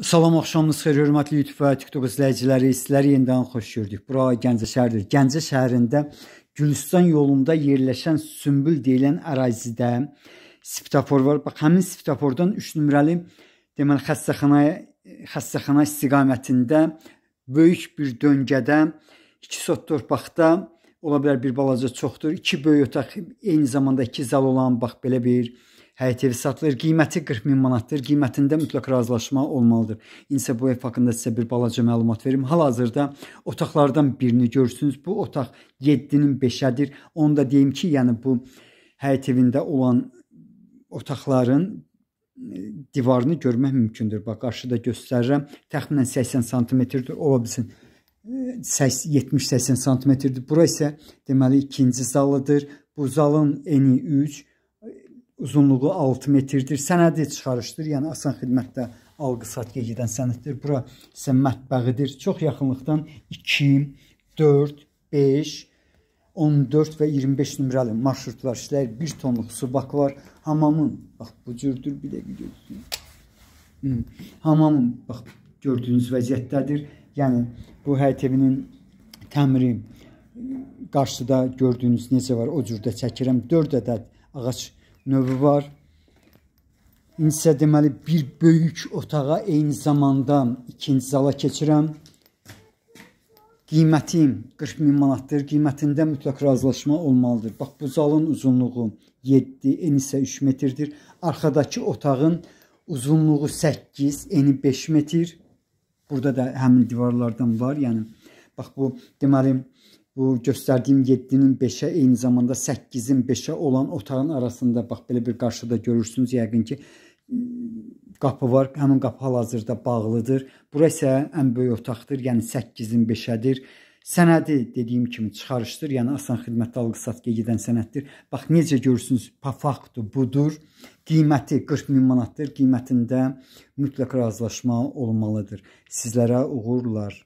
Salam, axşamınız xeyir, hörmətli YouTube və TikTok izləyiciləri. İstilər yenidən xoş gördük. Bura Gəncə şəhəridir. Gəncə şəhərində Gülüstan yolunda yerləşən Sümbül deyilən ərazidə svetofor var. Bax, həmin svetofordan 3 nömrəli deməli xəstəxanaya xəstəxana istiqamətində böyük bir döngədə 2 sot torpaqda ola bilər bir balaca çoxdur. 2 böyük otaq, eyni zamanda 2 zal olan bax belə bir Hər TV satılır. Qiyməti 40 min manatdır. Qiymətində mütləq razılaşma olmalıdır. İnsaboyev haqqında sizə bir balaca məlumat verim. Hal-hazırda otaqlardan birini görürsünüz. Bu otaq 7-nin 5-ədir. Onu da deyim ki, yəni bu hər TV-də olan otaqların e, divarını görmək mümkündür. Bax qarşıda göstərirəm. Təxminən 80 sm-dir, ola bilsin 70-80 e, sm-dir. Bura isə deməli ikinci zalıdır. Bu zalın eni 3, uzunluğu 6 metrdir. Sənədi çıxarışdır, yəni asan xidmətdə alqı satqı gedən sənəddir. Bura isə mətbəğidir. Çox yaxınlıqdan 2, 4, 5, 14 və 25 nömrəli marşrutlar işləyir. 1 tonluq su bakı var. Hamamın, bax bu cürdür, bir dəqiqə görsün. Hmm. Hamamın, bax gördüyünüz vəziyyətdədir. Yəni bu həyət evinin təmiri e, qarşıda gördüyünüz necə var o cürdə çəkirəm. 4 ədəd ağaç növü var. İndisə deməli bir böyük otağa eyni zamanda ikinci zala keçirəm. Qiyməti 40 min manatdır. Qiymətində mütləq razılaşma olmalıdır. Bax bu zalın uzunluğu 7, eni isə 3 metrdir. Arxadakı otağın uzunluğu 8, eni 5 metr. Burada da həmin divarlardan var. Yəni bax bu deməli bu göstərdiyim 7-nin 5-ə eyni zamanda 8-in 5-ə olan otağın arasında bax belə bir qarşıda görürsünüz yəqin ki qapı var. Həmin qapı hal-hazırda bağlıdır. Bura isə ən böyük otaqdır, yəni 8-in 5-ədir. Sənədi dediyim kimi çıxarışdır, yəni asan xidmət alqı-satqıya gedən sənəddir. Bax necə görürsünüz, pa faktu budur. Qiyməti 40 min manatdır. Qiymətində mütləq razılaşma olmalıdır. Sizlərə uğurlar.